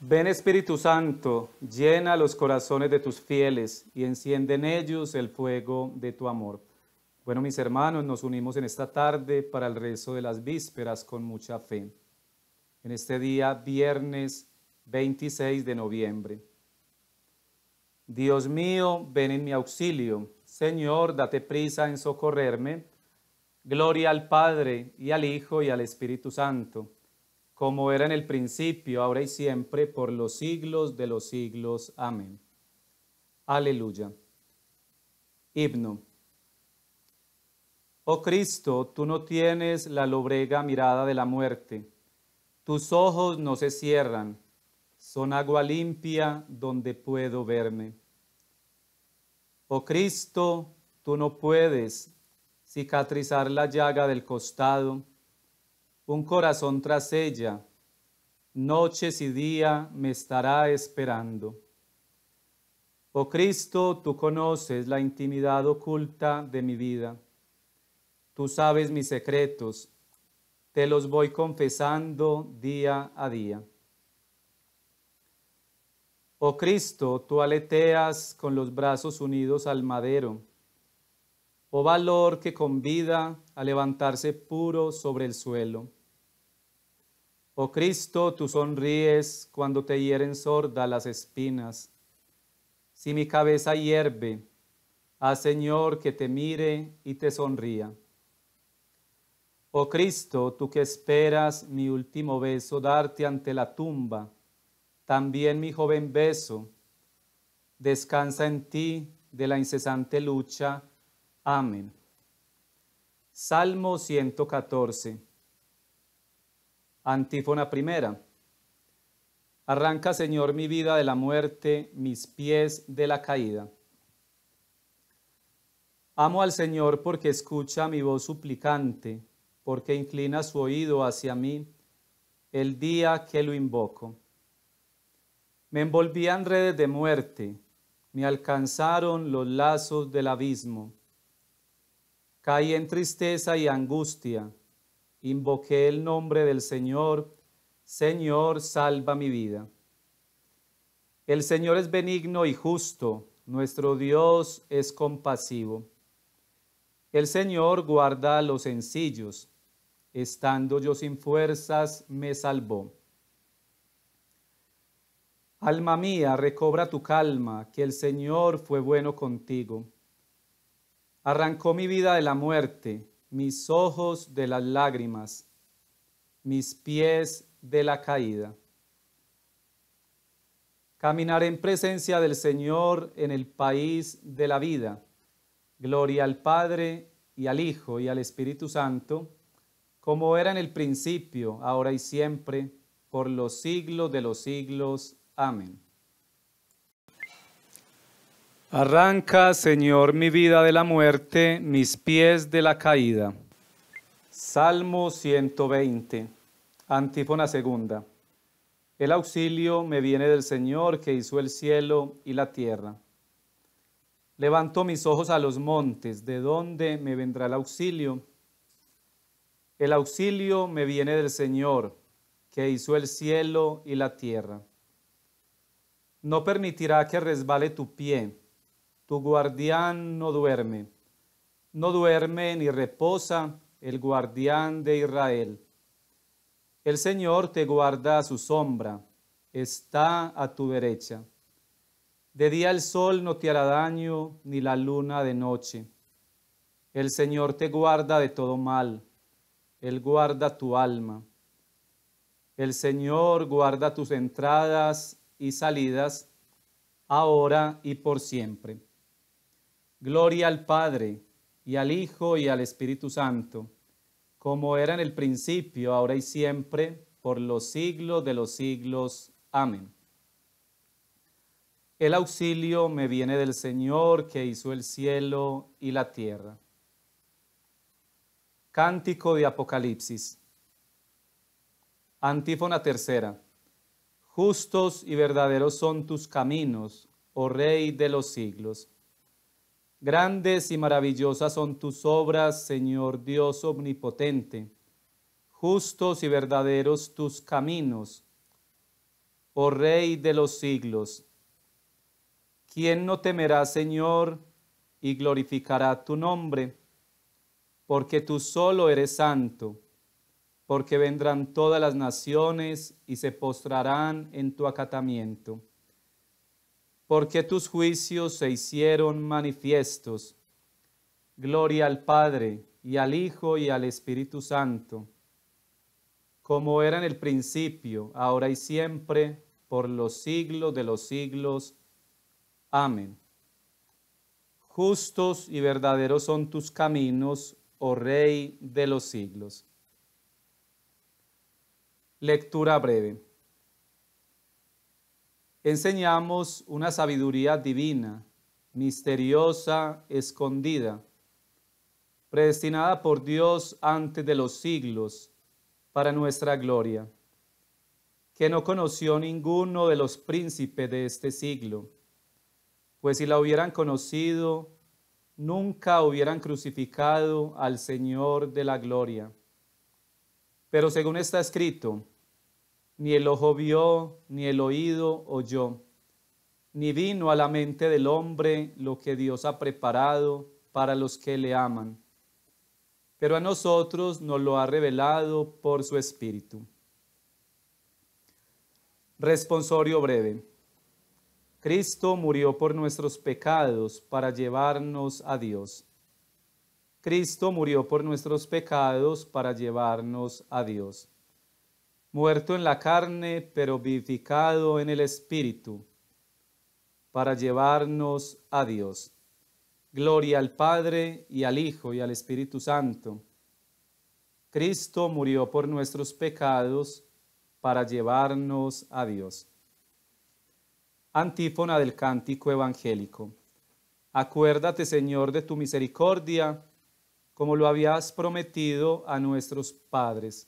Ven Espíritu Santo, llena los corazones de tus fieles y enciende en ellos el fuego de tu amor. Bueno, mis hermanos, nos unimos en esta tarde para el rezo de las vísperas con mucha fe. En este día, viernes 26 de noviembre. Dios mío, ven en mi auxilio. Señor, date prisa en socorrerme. Gloria al Padre y al Hijo y al Espíritu Santo como era en el principio, ahora y siempre, por los siglos de los siglos. Amén. Aleluya. Himno. Oh Cristo, tú no tienes la lobrega mirada de la muerte. Tus ojos no se cierran. Son agua limpia donde puedo verme. Oh Cristo, tú no puedes cicatrizar la llaga del costado un corazón tras ella, noches y día me estará esperando. Oh Cristo, tú conoces la intimidad oculta de mi vida. Tú sabes mis secretos, te los voy confesando día a día. Oh Cristo, tú aleteas con los brazos unidos al madero. Oh valor que convida a levantarse puro sobre el suelo. Oh Cristo, tú sonríes cuando te hieren sorda las espinas. Si mi cabeza hierve, haz Señor que te mire y te sonría. Oh Cristo, tú que esperas mi último beso darte ante la tumba, también mi joven beso, descansa en ti de la incesante lucha. Amén. Salmo 114. Antífona primera. Arranca, Señor, mi vida de la muerte, mis pies de la caída. Amo al Señor porque escucha mi voz suplicante, porque inclina su oído hacia mí el día que lo invoco. Me envolvían redes de muerte, me alcanzaron los lazos del abismo. Caí en tristeza y angustia, Invoqué el nombre del Señor, Señor, salva mi vida. El Señor es benigno y justo, nuestro Dios es compasivo. El Señor guarda a los sencillos, estando yo sin fuerzas, me salvó. Alma mía, recobra tu calma, que el Señor fue bueno contigo. Arrancó mi vida de la muerte, mis ojos de las lágrimas, mis pies de la caída. Caminaré en presencia del Señor en el país de la vida. Gloria al Padre y al Hijo y al Espíritu Santo, como era en el principio, ahora y siempre, por los siglos de los siglos. Amén. Arranca, Señor, mi vida de la muerte, mis pies de la caída. Salmo 120, antífona segunda. El auxilio me viene del Señor que hizo el cielo y la tierra. Levanto mis ojos a los montes, ¿de dónde me vendrá el auxilio? El auxilio me viene del Señor que hizo el cielo y la tierra. No permitirá que resbale tu pie tu guardián no duerme, no duerme ni reposa el guardián de Israel. El Señor te guarda a su sombra, está a tu derecha. De día el sol no te hará daño, ni la luna de noche. El Señor te guarda de todo mal, Él guarda tu alma. El Señor guarda tus entradas y salidas, ahora y por siempre. Gloria al Padre, y al Hijo, y al Espíritu Santo, como era en el principio, ahora y siempre, por los siglos de los siglos. Amén. El auxilio me viene del Señor que hizo el cielo y la tierra. Cántico de Apocalipsis. Antífona tercera. Justos y verdaderos son tus caminos, oh Rey de los siglos. Grandes y maravillosas son tus obras, Señor Dios omnipotente. Justos y verdaderos tus caminos, oh Rey de los siglos. ¿Quién no temerá, Señor, y glorificará tu nombre? Porque tú solo eres santo, porque vendrán todas las naciones y se postrarán en tu acatamiento porque tus juicios se hicieron manifiestos. Gloria al Padre y al Hijo y al Espíritu Santo, como era en el principio, ahora y siempre, por los siglos de los siglos. Amén. Justos y verdaderos son tus caminos, oh Rey de los siglos. Lectura breve enseñamos una sabiduría divina, misteriosa, escondida, predestinada por Dios antes de los siglos para nuestra gloria, que no conoció ninguno de los príncipes de este siglo, pues si la hubieran conocido, nunca hubieran crucificado al Señor de la gloria. Pero según está escrito, ni el ojo vio, ni el oído oyó, ni vino a la mente del hombre lo que Dios ha preparado para los que le aman. Pero a nosotros nos lo ha revelado por su Espíritu. Responsorio breve. Cristo murió por nuestros pecados para llevarnos a Dios. Cristo murió por nuestros pecados para llevarnos a Dios muerto en la carne, pero vivificado en el Espíritu, para llevarnos a Dios. Gloria al Padre y al Hijo y al Espíritu Santo. Cristo murió por nuestros pecados para llevarnos a Dios. Antífona del cántico evangélico. Acuérdate, Señor, de tu misericordia, como lo habías prometido a nuestros padres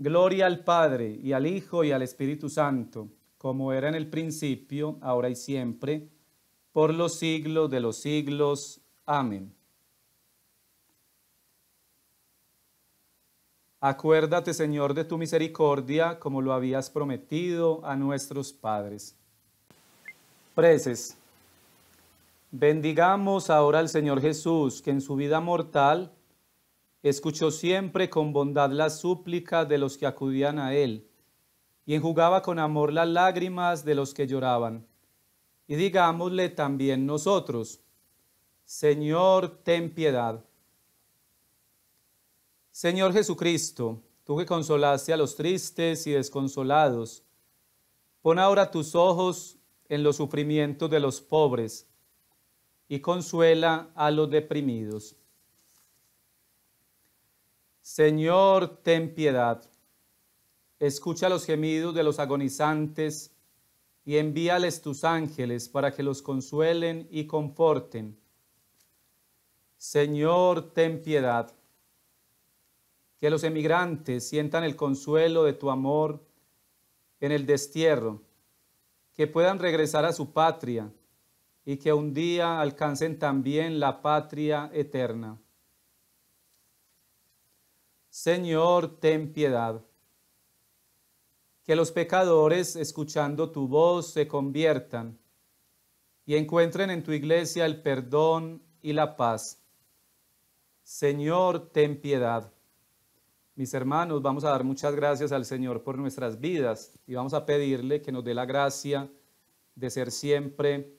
Gloria al Padre y al Hijo y al Espíritu Santo, como era en el principio, ahora y siempre, por los siglos de los siglos. Amén. Acuérdate, Señor, de tu misericordia, como lo habías prometido a nuestros padres. Preces. Bendigamos ahora al Señor Jesús, que en su vida mortal escuchó siempre con bondad las súplicas de los que acudían a él, y enjugaba con amor las lágrimas de los que lloraban. Y digámosle también nosotros, Señor, ten piedad. Señor Jesucristo, tú que consolaste a los tristes y desconsolados, pon ahora tus ojos en los sufrimientos de los pobres y consuela a los deprimidos. Señor, ten piedad. Escucha los gemidos de los agonizantes y envíales tus ángeles para que los consuelen y conforten. Señor, ten piedad. Que los emigrantes sientan el consuelo de tu amor en el destierro, que puedan regresar a su patria y que un día alcancen también la patria eterna. Señor, ten piedad. Que los pecadores, escuchando tu voz, se conviertan y encuentren en tu iglesia el perdón y la paz. Señor, ten piedad. Mis hermanos, vamos a dar muchas gracias al Señor por nuestras vidas y vamos a pedirle que nos dé la gracia de ser siempre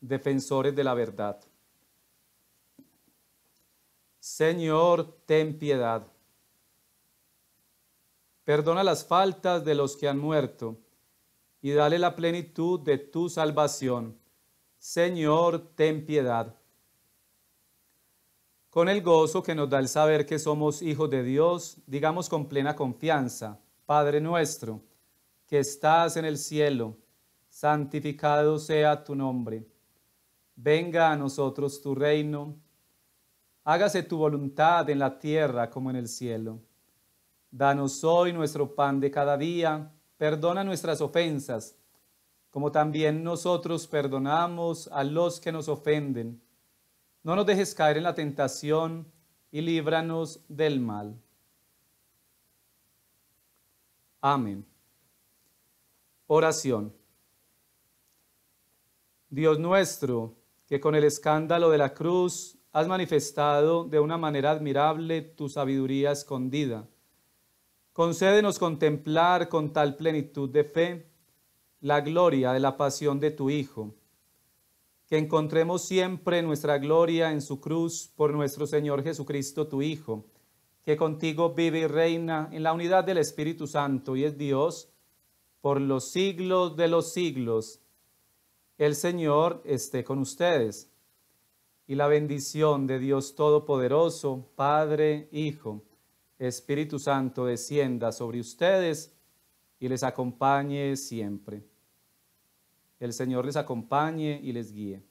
defensores de la verdad. Señor, ten piedad. Perdona las faltas de los que han muerto y dale la plenitud de tu salvación. Señor, ten piedad. Con el gozo que nos da el saber que somos hijos de Dios, digamos con plena confianza, Padre nuestro, que estás en el cielo, santificado sea tu nombre. Venga a nosotros tu reino. Hágase tu voluntad en la tierra como en el cielo. Danos hoy nuestro pan de cada día, perdona nuestras ofensas, como también nosotros perdonamos a los que nos ofenden. No nos dejes caer en la tentación y líbranos del mal. Amén. Oración. Dios nuestro, que con el escándalo de la cruz has manifestado de una manera admirable tu sabiduría escondida Concédenos contemplar con tal plenitud de fe la gloria de la pasión de tu Hijo, que encontremos siempre nuestra gloria en su cruz por nuestro Señor Jesucristo, tu Hijo, que contigo vive y reina en la unidad del Espíritu Santo y es Dios por los siglos de los siglos. El Señor esté con ustedes y la bendición de Dios Todopoderoso, Padre, Hijo Espíritu Santo descienda sobre ustedes y les acompañe siempre. El Señor les acompañe y les guíe.